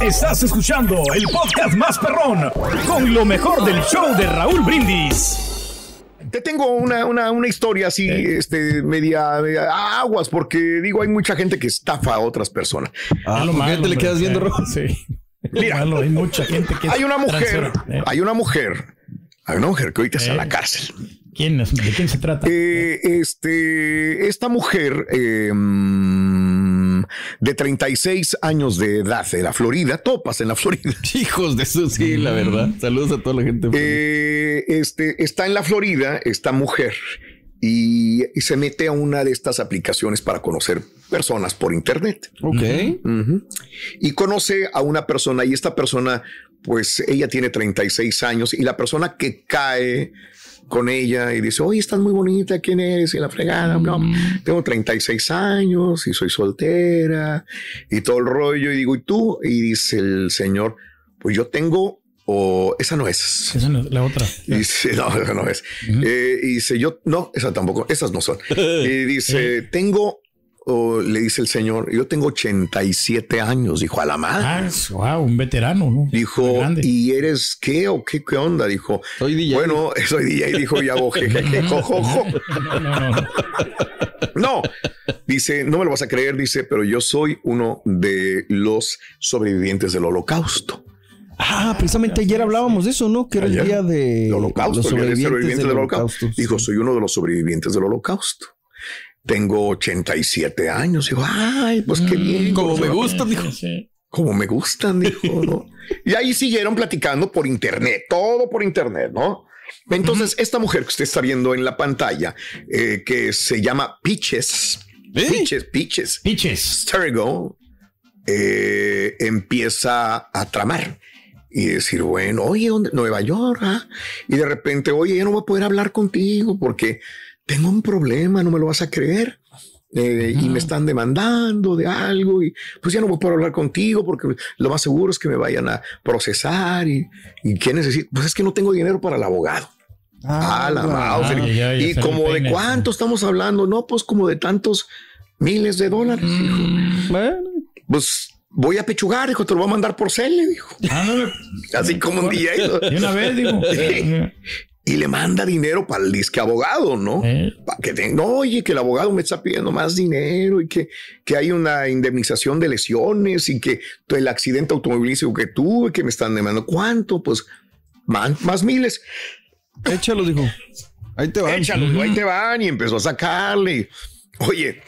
Estás escuchando el podcast más perrón con lo mejor del show de Raúl Brindis. Te tengo una, historia así, eh. este, media, aguas, porque digo, hay mucha gente que estafa a otras personas. Ah, a lo pues, malo, le quedas viendo rojo. Sí. Mira, hay mucha gente que hay una mujer, eh. hay una mujer, hay una mujer que ahorita está en la eh. cárcel. ¿Quién es? ¿De quién se trata? este, esta mujer, de 36 años de edad de la Florida, topas en la Florida. Hijos de Susy, sí, la verdad. Saludos a toda la gente. Eh, este, está en la Florida esta mujer y, se mete a una de estas aplicaciones para conocer personas por Internet. Ok. Y conoce a una persona y esta persona, pues ella tiene 36 años y la persona que cae con ella y dice, oye, estás muy bonita, ¿quién eres? Y la fregada, no, mm. tengo 36 años y soy soltera y todo el rollo. Y digo, ¿y tú? Y dice el señor, pues yo tengo, o esa no es. Esa no es, la otra. dice, no, esa no es. Eh, y dice, yo, no, esa tampoco, esas no son. y dice, eh. tengo le dice el señor, yo tengo 87 años, dijo, a la madre. Ah, un veterano, ¿no? Dijo, ¿y eres qué o qué, qué onda? Dijo, soy DJ. Bueno, soy DJ, dijo, ya jojo. no, no, no, no, dice, no me lo vas a creer, dice, pero yo soy uno de los sobrevivientes del holocausto. Ah, precisamente ayer hablábamos de eso, ¿no? Que era el día de... los sobrevivientes, del, holocausto. Dijo, soy uno de los sobrevivientes del holocausto tengo 87 años. Digo, ay, pues qué bien. Mm, como me gustan, dijo. Como me gustan, dijo. y ahí siguieron platicando por internet, todo por internet, ¿no? Entonces, esta mujer que usted está viendo en la pantalla, eh, que se llama Peaches, Piches, ¿Eh? Peaches, Peaches, Peaches, eh, empieza a tramar y decir, bueno, oye, ¿dónde? Nueva York, ¿ah?". y de repente, oye, yo no voy a poder hablar contigo porque tengo un problema, no me lo vas a creer. Eh, y me están demandando de algo y pues ya no voy a hablar contigo porque lo más seguro es que me vayan a procesar y, y ¿qué necesito? Pues es que no tengo dinero para el abogado. Ah, y, como de cuánto estamos hablando, no, pues como de tantos miles de dólares. Mm. bueno. Pues voy a pechugar, hijo te lo voy a mandar por cel, dijo. Ah, Así como un día. Y una vez, digo. y le manda dinero para el disque abogado, ¿no? Eh. Para que no oye, que el abogado me está pidiendo más dinero y que, hay una indemnización de lesiones y que el accidente automovilístico que tuve, que me están demandando. ¿Cuánto? Pues más, más miles. Échalo, dijo. Ahí te van. Échalo, ahí te van. Y empezó a sacarle. Oye.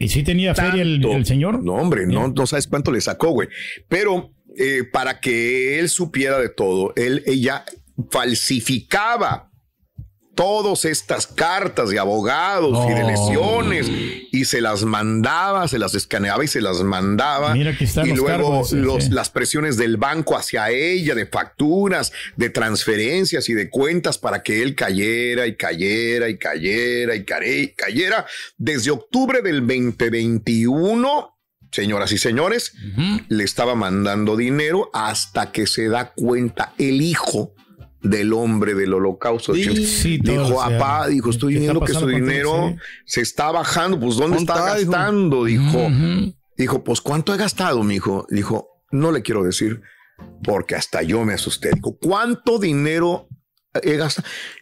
¿Y si tenía feria el, señor? No, hombre, no, eh. no sabes cuánto le sacó, güey. Pero eh, para que él supiera de todo, él, ella falsificaba todas estas cartas de abogados y de lesiones y se las mandaba, se las escaneaba y se las mandaba. Mira que están y luego las presiones del banco hacia ella, de facturas, de transferencias y de cuentas para que él cayera y cayera y cayera y cayera. Desde octubre del 2021 señoras y señores, le estaba mandando dinero hasta que se da cuenta el hijo del hombre del holocausto. Sí, sí, dijo, papá, dijo, estoy viendo que su dinero se está bajando, pues ¿dónde está, gastando? Dijo, dijo, pues ¿cuánto he gastado, mi hijo? Dijo, no le quiero decir porque hasta yo me asusté. Dijo, ¿cuánto dinero eh,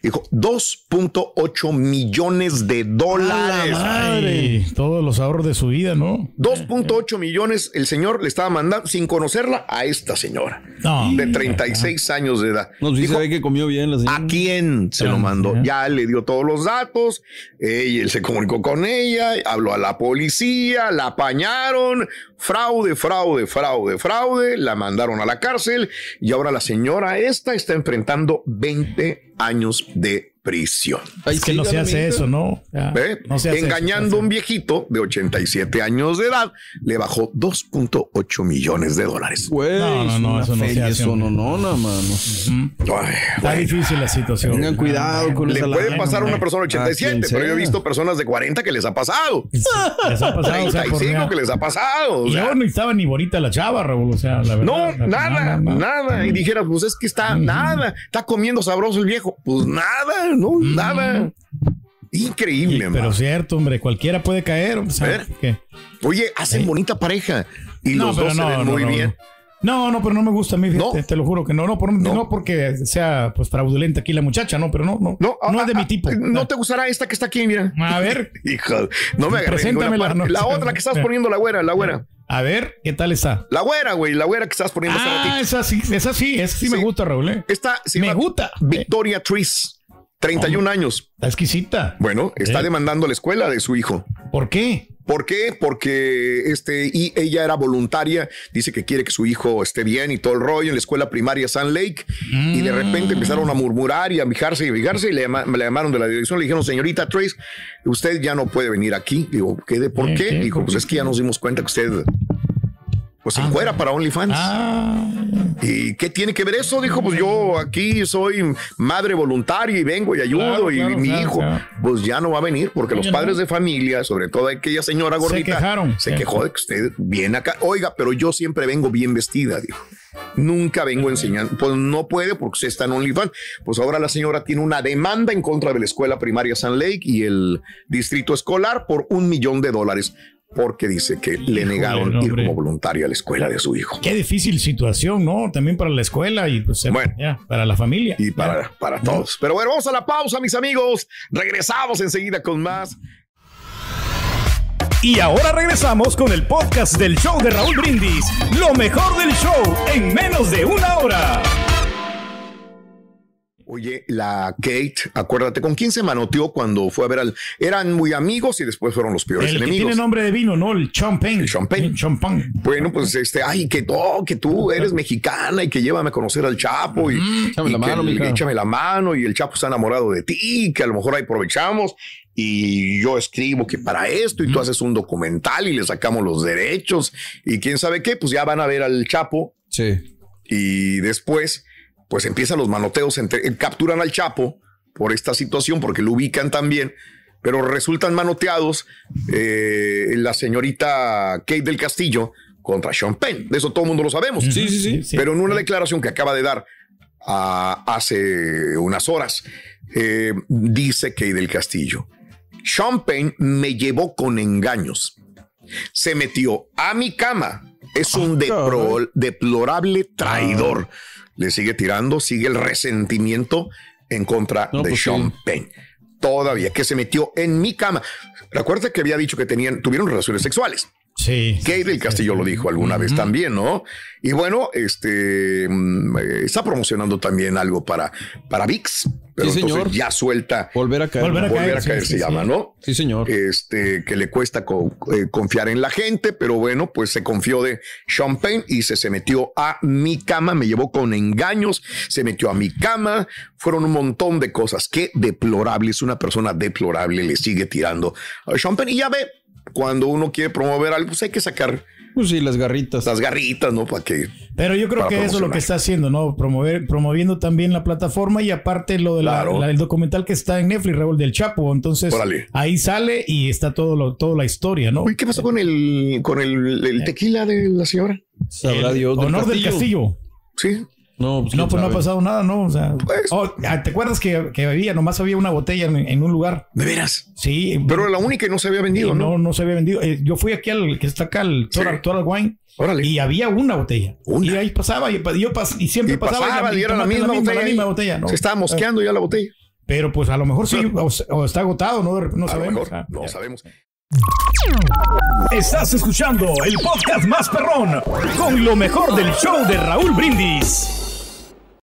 dijo 2.8 millones de dólares. todos los ahorros de su vida, ¿no? 2.8 millones el señor le estaba mandando sin conocerla a esta señora de 36 años de edad. Nos dijo, que comió bien la señora. ¿A quién se lo mandó? Ya le dio todos los datos, eh, él se comunicó con ella, habló a la policía, la apañaron, Fraude, fraude, fraude, fraude. La mandaron a la cárcel y ahora la señora esta está enfrentando 20 años de prisión. es que no se hace eso, ¿no? Engañando a un viejito de 87 años de edad, le bajó 2.8 millones de dólares. no, no, no, eso no se hace. Eso no, no, no, mano. Está difícil la situación. Tengan cuidado con Le puede pasar a una persona de ah, 87, pero yo he visto personas de 40 que les ha pasado. les ha pasado. 35 que les ha pasado. yo no estaba ni bonita la chava, Raúl. la verdad, no, nada, nada, Y dijera, pues es que está, nada, está comiendo sabroso el viejo pues nada, no, nada. Increíble, Pero cierto, hombre, cualquiera puede caer. O Oye, hacen bonita pareja y no, los dos se ven muy bien. No, no, pero no me gusta a mí, te lo juro que no, no, no. porque sea pues fraudulenta aquí la muchacha, no, pero no, no, no, ah, es de ah, mi tipo. Ah, no te gustará esta que está aquí, mira. A ver. Hijo, no me agarres. la, otra, que estás poniendo, la güera, la güera. A ver, ¿qué tal está? La güera, güey, la güera que estás poniendo. Ah, esa sí, esa sí, esa sí, me gusta, Raúl. ¿eh? Esta me gusta. Victoria Tris, 31 años. Está exquisita. Bueno, está eh. demandando la escuela de su hijo. ¿Por qué? ¿Por qué? Porque este, y ella era voluntaria, dice que quiere que su hijo esté bien y todo el rollo en la escuela primaria San Lake. Y de repente mm. empezaron a murmurar y a mijarse y a y le, llamaron de la dirección, le dijeron, señorita Trace, usted ya no puede venir aquí. Digo, ¿qué de por eh, qué? qué? Dijo, pues es que ya nos dimos cuenta que usted pues se ah, para OnlyFans. Ah. ¿Y qué tiene que ver eso? Dijo, pues yo aquí soy madre voluntaria y vengo y ayudo y mi hijo, pues ya no va a venir porque los padres de familia, sobre todo aquella señora gordita, se quejaron. Se quejó de que usted viene acá. Oiga, pero yo siempre vengo bien vestida, dijo. Nunca vengo enseñando. Pues no puede porque usted está en OnlyFans. Pues ahora la señora tiene una demanda en contra de la escuela primaria San Lake y el distrito escolar por un millón de dólares porque dice que le negaron ir como voluntario a la escuela de su hijo. Qué difícil situación, ¿no? También para la escuela y pues, para la familia. Y para, para todos. Pero bueno, vamos a la pausa, mis amigos. Regresamos enseguida con más. Y ahora regresamos con el podcast del show de Raúl Brindis, lo mejor del show en menos de una hora. Oye, la Kate, acuérdate, ¿con quién se manoteó cuando fue a ver al. Eran muy amigos y después fueron los peores el enemigos. Que tiene nombre de vino, ¿no? El champagne. El champagne. Bueno, pues este, ay, que, todo, que tú eres mexicana y que llévame a conocer al Chapo y. échame la mano, Échame la mano y el Chapo está enamorado de ti, que a lo mejor ahí aprovechamos y yo escribo que para esto y tú haces un documental y le sacamos los derechos y quién sabe qué, pues ya van a ver al Chapo. Sí. Y después pues empiezan los manoteos, entre, eh, capturan al Chapo por esta situación, porque lo ubican también, pero resultan manoteados eh, la señorita Kate del Castillo contra Sean Penn. De eso todo el mundo lo sabemos. Sí, sí, sí. Pero en una declaración que acaba de dar hace unas horas, eh, dice Kate del Castillo, Sean Penn me llevó con engaños. Se metió a mi cama. Es ah, un deplorable traidor. Ah le sigue tirando, sigue el resentimiento en contra de pues Sean Penn. Todavía que se metió en mi cama. Recuerda que había dicho que tenían, tuvieron relaciones sexuales. Sí. Kate del Castillo lo dijo alguna vez también, ¿no? Y bueno, este mm, eh, está promocionando también algo para, para VIX. Pero entonces señor. ya suelta. Volver a caer. Volver a caer, se llama, ¿no? Sí, señor. Este, que le cuesta eh, confiar en la gente, pero bueno, pues se confió de Champagne y se, metió a mi cama, me llevó con engaños, se metió a mi cama, fueron un montón de cosas. Qué deplorable, es una persona deplorable, le sigue tirando a Champagne y ya ve, cuando uno quiere promover algo, pues hay que sacar. Pues sí, las garritas. Las garritas, ¿no? Para que. Pero yo creo que eso es lo que está haciendo, ¿no? Promover, promoviendo también la plataforma y aparte lo del de documental que está en Netflix, Raúl del Chapo. Entonces, ahí sale y está todo lo, toda la historia, ¿no? ¿Y qué pasó con el, con el, tequila de la señora? Sabrá Dios. honor del Castillo. Sí. No, pues, no, pues, ha pasado nada, ¿no? O sea, pues. oh, ¿te acuerdas que, que había? Nomás había una botella en, un lugar. ¿De veras? Sí. Pero la única y no se había vendido, ¿no? No, no se había vendido. Eh, yo fui aquí al que está acá, al Total, Wine. Órale. Y había una botella. Y ahí pasaba, y, y siempre pasaba. y, la misma, botella. Se estaba eh, mosqueando ya la botella. Pero pues a lo mejor sí, ah. o, está agotado, ¿no? No sabemos. no sabemos. Estás escuchando el podcast más perrón con lo mejor del show de Raúl Brindis.